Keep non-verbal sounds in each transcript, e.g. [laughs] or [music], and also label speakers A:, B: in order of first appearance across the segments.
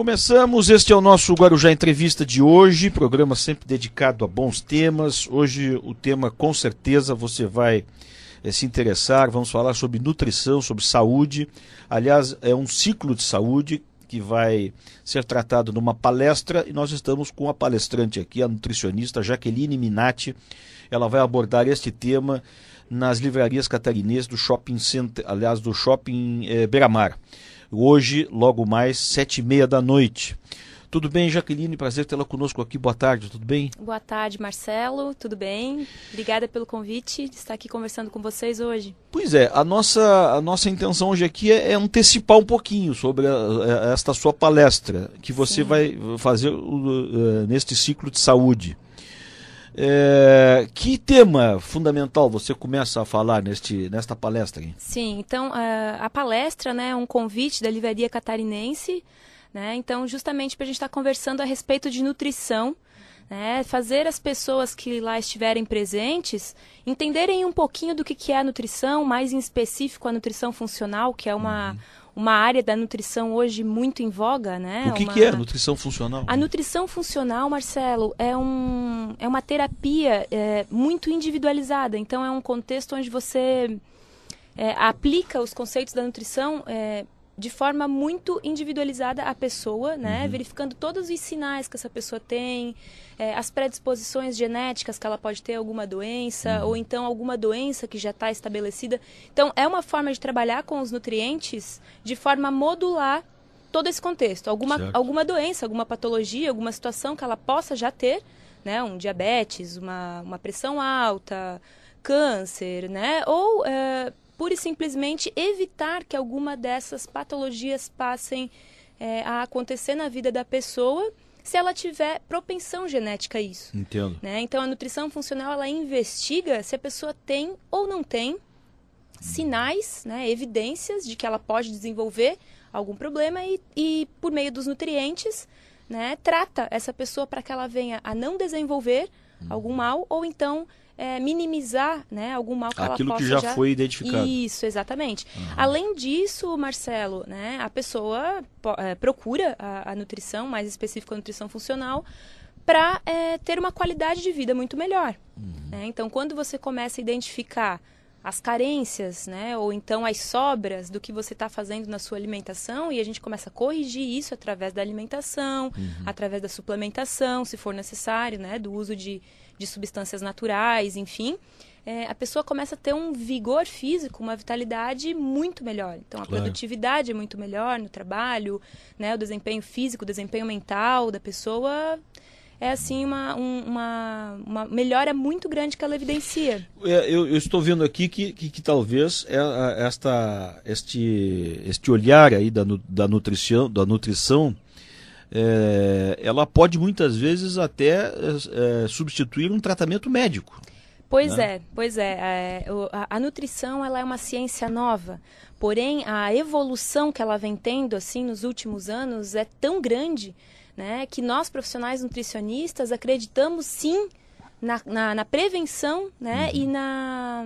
A: Começamos, este é o nosso Guarujá Entrevista de hoje, programa sempre dedicado a bons temas. Hoje o tema com certeza você vai é, se interessar, vamos falar sobre nutrição, sobre saúde. Aliás, é um ciclo de saúde que vai ser tratado numa palestra e nós estamos com a palestrante aqui, a nutricionista Jaqueline Minati. Ela vai abordar este tema nas livrarias catarinenses do shopping center, aliás, do shopping eh, Beira-Mar hoje, logo mais, sete e meia da noite. Tudo bem, Jaqueline? Prazer tê-la conosco aqui. Boa tarde, tudo bem?
B: Boa tarde, Marcelo. Tudo bem? Obrigada pelo convite de estar aqui conversando com vocês hoje.
A: Pois é, a nossa, a nossa intenção hoje aqui é, é antecipar um pouquinho sobre a, a, esta sua palestra que você Sim. vai fazer uh, uh, neste ciclo de saúde. É, que tema fundamental você começa a falar neste, nesta palestra?
B: Sim, então é, a, palestra né, é um convite da Livraria Catarinense, né, então justamente para a gente estar tá conversando a respeito de nutrição né? Fazer as pessoas que lá estiverem presentes entenderem um pouquinho do que, que é a nutrição, mais em específico a nutrição funcional, que é uma, uhum. uma área da nutrição hoje muito em voga. Né? O que, uma... que é a
A: nutrição funcional? A
B: nutrição funcional, Marcelo, é, um, é uma terapia é, muito individualizada. Então, é um contexto onde você é, aplica os conceitos da nutrição. É, de forma muito individualizada a pessoa, né? Uhum. Verificando todos os sinais que essa pessoa tem, é, as predisposições genéticas que ela pode ter alguma doença, uhum. ou então alguma doença que já está estabelecida. Então, é uma forma de trabalhar com os nutrientes de forma modular todo esse contexto. Alguma, certo. alguma doença, alguma patologia, alguma situação que ela possa já ter, né? Um diabetes, uma, uma pressão alta, câncer, né? Ou... É, pura e simplesmente evitar que alguma dessas patologias passem é, a acontecer na vida da pessoa se ela tiver propensão genética a isso. Entendo. Né? Então a nutrição funcional ela investiga se a pessoa tem ou não tem sinais, né, evidências de que ela pode desenvolver algum problema e, e por meio dos nutrientes, né, trata essa pessoa para que ela venha a não desenvolver algum mal ou então é, minimizar né, algum mal que Aquilo ela possa que já, já foi identificado. Isso, exatamente. Uhum. Além disso, Marcelo, né, a pessoa é, procura a, a, nutrição, mais específica a nutrição funcional, para é, ter uma qualidade de vida muito melhor. Uhum. Né? Então, quando você começa a identificar as carências, né, ou então as sobras do que você está fazendo na sua alimentação e a gente começa a corrigir isso através da alimentação, uhum. através da suplementação, se for necessário, né, do uso de, de substâncias naturais, enfim. É, a pessoa começa a ter um vigor físico, uma vitalidade muito melhor. Então, a claro. produtividade é muito melhor no trabalho, né, o desempenho físico, o desempenho mental da pessoa é assim uma, uma, uma melhora muito grande que ela evidencia.
A: É, eu, eu estou vendo aqui que, que, que, talvez é, esta, este, este olhar aí da, da nutrição, da nutrição é, ela pode muitas vezes até é, é substituir um tratamento médico. Pois né? é,
B: pois é. A, a, nutrição ela é uma ciência nova, porém a evolução que ela vem tendo assim nos últimos anos é tão grande né? Que nós, profissionais nutricionistas, acreditamos sim na, na, na prevenção, né? Uhum. E na,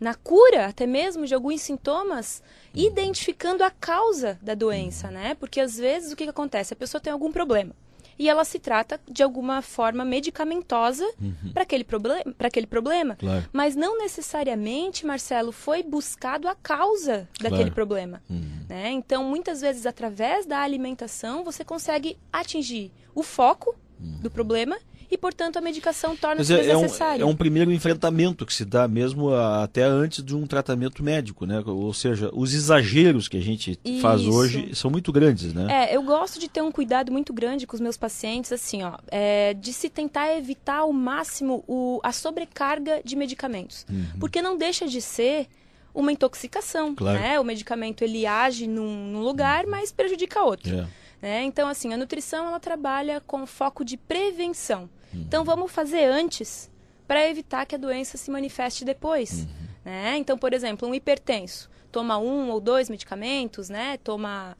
B: na cura até mesmo de alguns sintomas, identificando a causa da doença, né? Porque às vezes o que, que acontece? A pessoa tem algum problema e ela se trata de alguma forma medicamentosa uhum. para aquele, proble aquele problema. Claro. Mas não necessariamente, Marcelo, foi buscado a causa daquele claro. problema. Uhum. Né? Então, muitas vezes, através da alimentação, você consegue atingir o foco uhum. do problema e, portanto, a medicação torna-se é, desnecessária. É um, é um,
A: primeiro enfrentamento que se dá mesmo a, até antes de um tratamento médico, né? Ou seja, os exageros que a gente Isso. faz hoje são muito grandes, né? É,
B: eu gosto de ter um cuidado muito grande com os meus pacientes, assim, ó, é, de se tentar evitar ao máximo o, a sobrecarga de medicamentos. Uhum. Porque não deixa de ser uma intoxicação, claro. né? O medicamento ele age num, num lugar, uhum. mas prejudica outro. Yeah. É. Né? Então, assim, a nutrição ela trabalha com foco de prevenção. Então, uhum. Então, vamos fazer antes para evitar que a doença se manifeste depois. Uhum. Né? Então, por exemplo, um hipertenso toma um ou dois medicamentos, né? Toma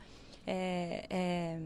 B: é, é,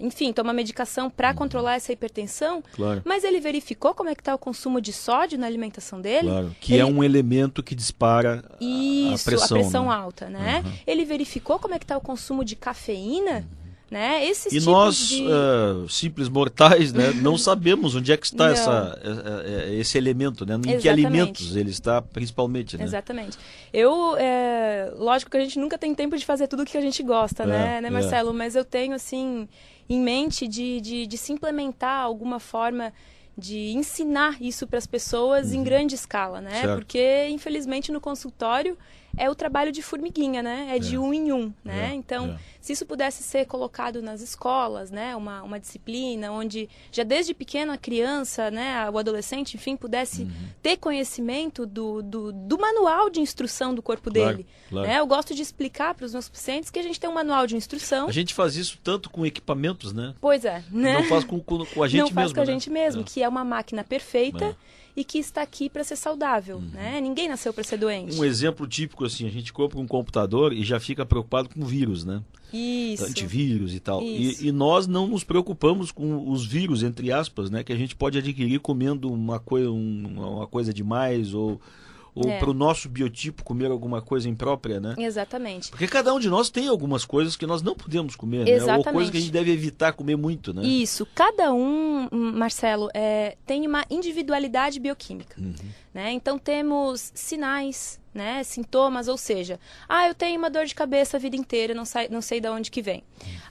B: enfim, toma medicação para uhum. controlar essa hipertensão, claro. mas ele verificou como é que está o consumo de sódio na alimentação dele. Claro,
A: que é ele... é um elemento que dispara
B: Isso, a pressão, a pressão né? alta, né? Uhum. Ele verificou como é que está o consumo de cafeína, uhum. Né? Esses e tipos nós, de...
A: uh, simples mortais, né, não [laughs] sabemos onde é que está essa, é, é, é, esse elemento, né? em Exatamente. que alimentos ele está principalmente. Né?
B: Exatamente. Eu, é, lógico que a gente nunca tem tempo de fazer tudo o que a gente gosta, né, é, né, né, Marcelo? É. Mas eu tenho, assim, em mente de, de, de se implementar alguma forma de ensinar isso para as pessoas uhum. em grande escala, né? Certo. Porque, infelizmente, no consultório é o trabalho de formiguinha, né? É, é. de um em um, né? É. Então, é. se isso pudesse ser colocado nas escolas, né? Uma, uma disciplina onde já desde pequena a criança, né? O adolescente, enfim, pudesse uhum. ter conhecimento do, do, do, manual de instrução do corpo claro, dele. Claro. Né? Eu gosto de explicar para os meus pacientes que a gente tem um manual de instrução. A
A: gente faz isso tanto com equipamentos, né?
B: Pois é. Né? Não faz com,
A: com, com a [laughs] gente Não mesmo. Não faz com a né? gente
B: mesmo, é. que é uma máquina perfeita é e que está aqui para ser saudável, uhum. né? Ninguém nasceu para ser doente. Um
A: exemplo típico assim, a gente compra um computador e já fica preocupado com vírus, né? Isso. Antivírus e tal. E, e, nós não nos preocupamos com os vírus, entre aspas, né? Que a gente pode adquirir comendo uma, coi uma coisa demais ou ou é. para o nosso biotipo comer alguma coisa imprópria, né?
B: Exatamente.
A: Porque cada um de nós tem algumas coisas que nós não podemos comer, Exatamente. né? Ou coisas que a gente deve evitar comer muito, né? Isso.
B: Cada um, hum, Marcelo, é, tem uma individualidade bioquímica, uhum. né? Então temos sinais, né, sintomas, ou seja, ah, eu tenho uma dor de cabeça a vida inteira, não, sai, não sei de onde que vem.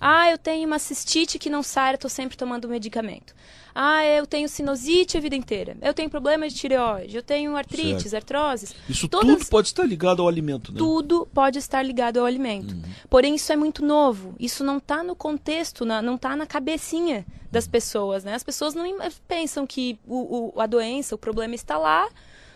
B: Ah, eu tenho uma cistite que não sai, estou sempre tomando medicamento. Ah, eu tenho sinusite a vida inteira. Eu tenho problema de tireoide, eu tenho artrite, artroses. Isso Todas, tudo
A: pode estar ligado ao alimento, né?
B: Tudo pode estar ligado ao alimento. Uhum. Porém, isso é muito novo. Isso não está no contexto, não está na cabecinha das pessoas, né? As pessoas não pensam que o, o, a doença, o problema está lá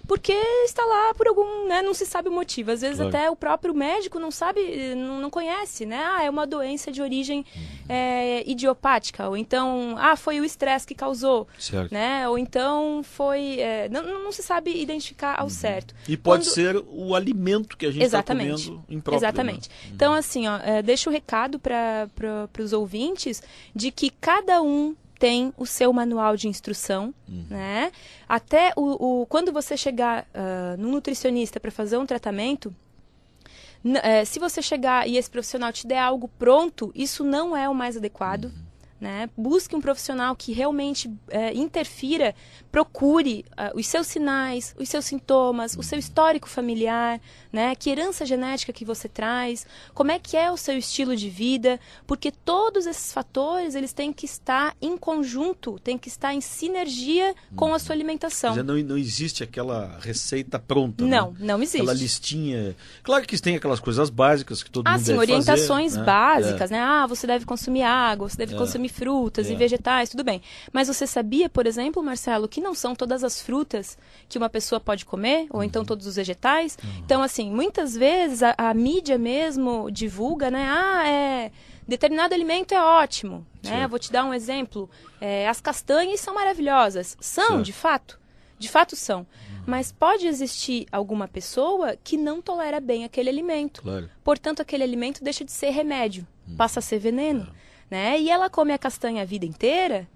B: porque está lá por algum, né, não se sabe o motivo. Às vezes claro. até o próprio médico não sabe, não, não conhece, né? Ah, é uma doença de origem uhum. é, idiopática, ou então, ah, foi o estresse que causou, certo. né? Ou então foi, é, não, não se sabe identificar ao uhum. certo.
A: E pode Quando... ser o alimento que a gente está comendo impróprio. Né? Exatamente. Né? Uhum.
B: Então, assim, ó, é, deixa o recado para os ouvintes de que cada um tem o seu manual de instrução, uhum. né? Até o, o, quando você chegar uh, ah, no nutricionista para fazer um tratamento, eh, se você chegar e esse profissional te der algo pronto, isso não é o mais adequado. Uhum. Né? Busque um profissional que realmente é, interfira, procure uh, os seus sinais, os seus sintomas, o seu histórico familiar, né? Que herança genética que você traz, como é que é o seu estilo de vida, porque todos esses fatores eles têm que estar em conjunto, têm que estar em sinergia com a sua alimentação. não,
A: não existe aquela receita pronta. Não, né? não existe. Aquela listinha. Claro que tem aquelas coisas básicas que todo ah, mundo sim, deve orientações né? é. básicas, é. né?
B: Ah, você deve consumir água, você deve é. consumir frutas e é. vegetais, tudo bem. Mas você sabia, por exemplo, Marcelo, que não são todas as frutas que uma pessoa pode comer, ou então uhum. então todos os vegetais? Uhum. Então, assim, muitas vezes a, a mídia mesmo divulga, né? Ah, é determinado alimento é ótimo. Né? Vou te dar um exemplo. É, as castanhas são maravilhosas. São, Sim. de fato. De fato são. Uhum. Mas pode existir alguma pessoa que não tolera bem aquele alimento. Claro. Portanto, aquele alimento deixa de ser remédio, uhum. passa a ser veneno. É né? E ela come a castanha a vida inteira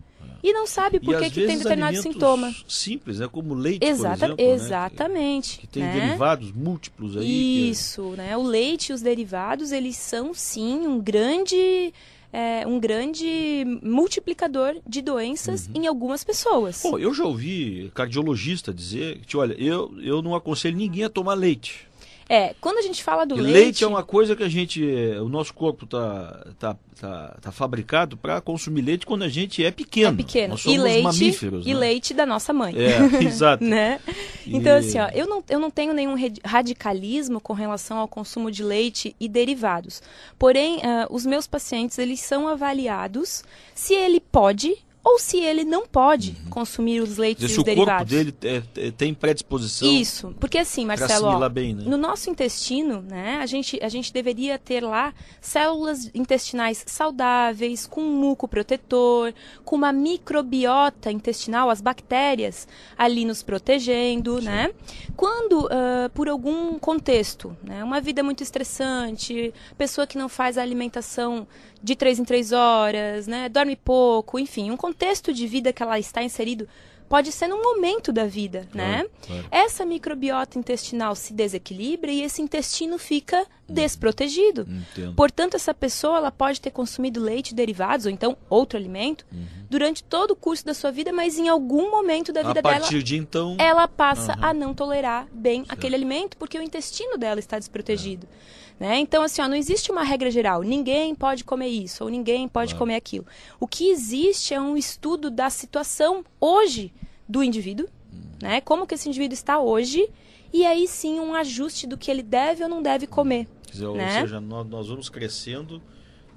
B: e não sabe por que, que tem determinado sintoma
A: Simples, né? Como leite, Exata, por exemplo. Né?
B: Exatamente. Né? Que tem né? derivados
A: múltiplos aí. É
B: Isso, que... né? O leite e os derivados, eles são sim um grande. É, um grande multiplicador de doenças uhum. em algumas pessoas. Bom, eu já
A: ouvi cardiologista dizer que, olha, eu, eu não aconselho ninguém a tomar leite.
B: É, quando a gente fala do leite. Leite
A: é uma coisa que a gente. Eh, o nosso corpo tá, tá, tá, tá fabricado para consumir leite quando a gente é pequeno. É pequeno. Nós somos e leite, mamíferos. E né?
B: leite da nossa mãe. É, [laughs] exato. [laughs] né?
A: Então, e... assim, ó,
B: eu não, eu não tenho nenhum radicalismo com relação ao consumo de leite e derivados. Porém, uh, os meus pacientes, eles são avaliados se ele pode ou se ele não pode uhum. consumir os leites Existe e os derivados.
A: O corpo dele é, é, tem predisposição. Isso,
B: porque assim, Marcelo, ó, bem, né? no nosso intestino, né, a gente, a gente deveria ter lá células intestinais saudáveis, com muco protetor, com uma microbiota intestinal, as bactérias ali nos protegendo, Sim. né? Quando, uh, por algum contexto, né, uma vida muito estressante, pessoa que não faz a alimentação de três em três horas, né, dorme pouco, enfim, um contexto contexto de vida que ela está inserido pode ser num momento da vida, né? Claro, Essa microbiota intestinal se desequilibra e esse intestino fica hum. desprotegido. Entendo. Portanto, essa pessoa ela pode ter consumido leite, derivados ou então outro alimento uhum. durante todo o curso da sua vida, mas em algum momento da vida dela, partir de então, ela passa uhum. a não tolerar bem certo. aquele alimento porque o intestino dela está desprotegido. É. Né? Então, assim, ó, não existe uma regra geral. Ninguém pode comer isso ou ninguém pode comer aquilo. O que existe é um estudo da situação hoje do indivíduo, hum. né? Como que esse indivíduo está hoje e aí sim um ajuste do que ele deve ou não deve comer. Dizer, né? Ou seja,
A: nós, nós vamos crescendo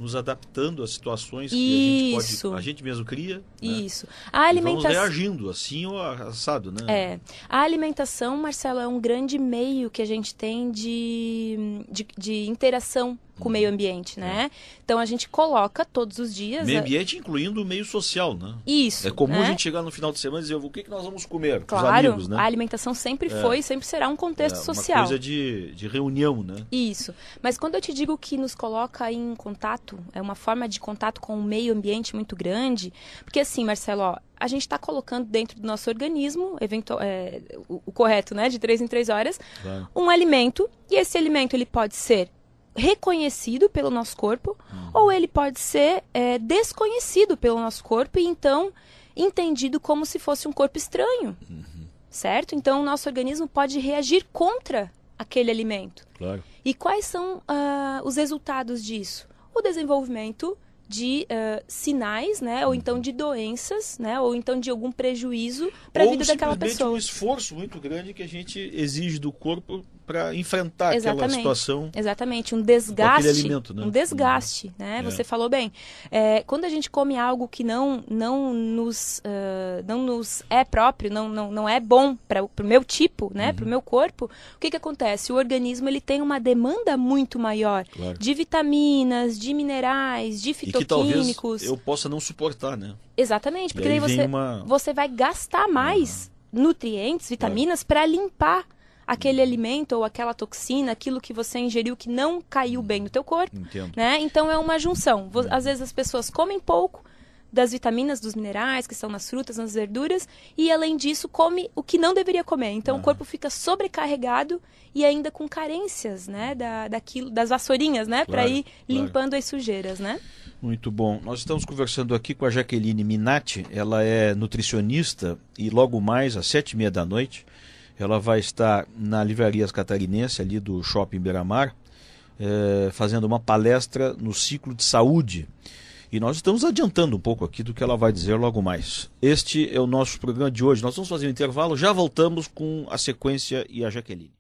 A: nos adaptando às situações que a gente, pode, a gente mesmo cria. Né?
B: Isso. Né? A alimentação. E vamos
A: reagindo, assim ou assado, né? É.
B: A alimentação, Marcelo, é um grande meio que a gente tem de, de, de interação com o meio uhum. ambiente, né? É. Então a gente coloca todos os dias. Meio
A: ambiente, a... incluindo o meio social, né? Isso. É comum né? a gente chegar no final de semana e dizer o que, que nós vamos comer. Claro, amigos, né? a
B: alimentação sempre é. foi e sempre será um contexto é, uma social. Uma coisa
A: de, de reunião, né?
B: Isso. Mas quando eu te digo que nos coloca em contato, é uma forma de contato com o meio ambiente muito grande, porque assim, Marcelo, ó, a gente está colocando dentro do nosso organismo, eventual, é, o, o, correto, né, de três em três horas, claro. um alimento. E esse alimento ele pode ser reconhecido pelo nosso corpo, uhum. ou ele pode ser é, desconhecido pelo nosso corpo e então entendido como se fosse um corpo estranho. Uhum. Certo? Então, o nosso organismo pode reagir contra aquele alimento. Claro. E quais são uh, os resultados disso? O desenvolvimento de uh, sinais, né, ou então uhum. de doenças, né, ou então de algum prejuízo para a vida daquela pessoa.
A: um esforço muito grande que a gente exige do corpo para enfrentar Exatamente. aquela situação.
B: Exatamente, um desgaste. Alimento, né? Um desgaste, né? É. Você falou bem. É, quando a gente come algo que não, não, nos, uh, não nos é próprio, não, não, não é bom para o meu tipo, né? Uhum. Para o meu corpo, o que, que acontece? O organismo ele tem uma demanda muito maior claro. de vitaminas, de minerais, de fitoquímicos. eu
A: possa não suportar, né?
B: Exatamente, porque daí você, uma... você vai gastar mais. Uhum nutrientes, vitaminas para limpar aquele alimento ou aquela toxina, aquilo que você ingeriu que não caiu bem no teu corpo, Entendo. né? Então é uma junção. Às vezes as pessoas comem pouco, das vitaminas, dos minerais que estão nas frutas, nas verduras, e além disso come o que não deveria comer. Então o corpo fica sobrecarregado e ainda com carências, né, da, daquilo, das vassourinhas, né, claro, para ir claro. limpando as sujeiras, né?
A: Muito bom. Nós estamos conversando aqui com a Jaqueline Minati, ela é nutricionista e logo mais às sete e meia da noite ela vai estar na Livrarias Catarinense, ali do Shopping Beira-Mar, é, eh, fazendo uma palestra no ciclo de saúde. E nós estamos adiantando um pouco aqui do que ela vai dizer logo mais. Este é o nosso programa de hoje. Nós vamos fazer um intervalo, já voltamos com a sequência e a Jaqueline.